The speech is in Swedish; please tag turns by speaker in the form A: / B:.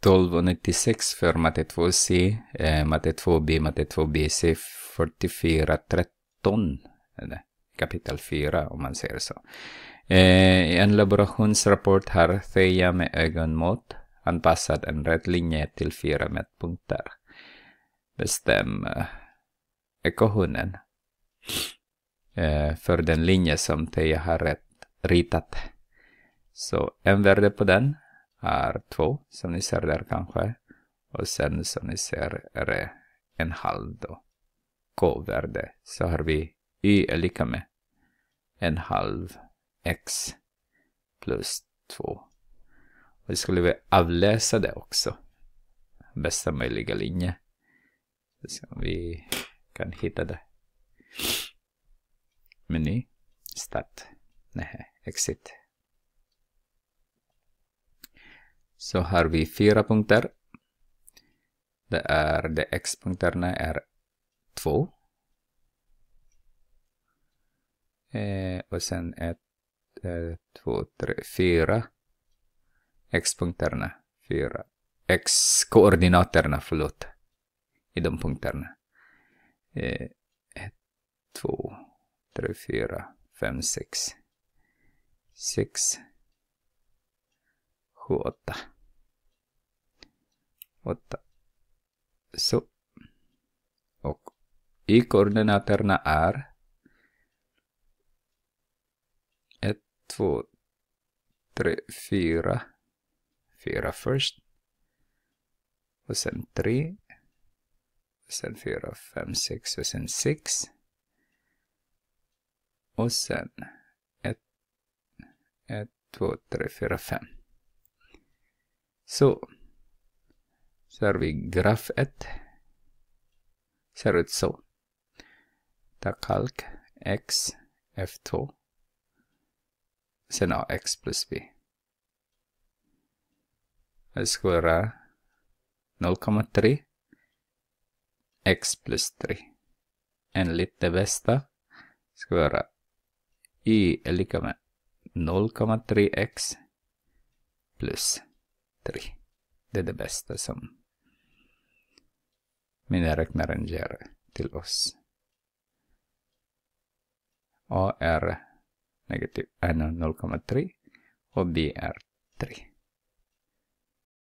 A: 1296 för matte 2C, eh, matte 2B, matte 2BC 4413 kapitel 4 om man säger så. Eh, I en laborationsrapport har Theia med ögonmått anpassat en rätt linje till fyra mätpunkter. Bestäm eh, ekohunden eh, för den linje som Theia har rätt, ritat. Så en värde på den är två som ni ser där kanske. Och sen som ni ser är det en halv då. K-värde. Så har vi y är lika med en halv x plus 2. Och skulle vi avläsa det också. Bästa möjliga linje. Så om vi kan hitta det. Meny. Start. Nej, exit. så har vi fyra punkter. Det är de x-punkterna är två. Eh, och sen ett, ett eh, två, tre, fyra. X-punkterna, fyra. X-koordinaterna, förlåt. I de punkterna. Eh, ett, två, tre, fyra, fem, sex. Sex huota. Mutta så. Och i koordinaterna är 1, 2, 3, 4. 4 först. Och sen 3. Och sen 4, 5, 6 och sen 6. Och sen 1, 1, 2, 3, 4, 5. Så. ser har vi graf 1. Ser ut så. Ta kalk x f2. Sen har x plus b. Det ska vara 0,3 x plus 3. Enligt det bästa ska vara i är lika med 0,3x plus batteri. Det är det bästa som mina räknaren ger till oss. A är negativ, 0,3 eh, och B är 3.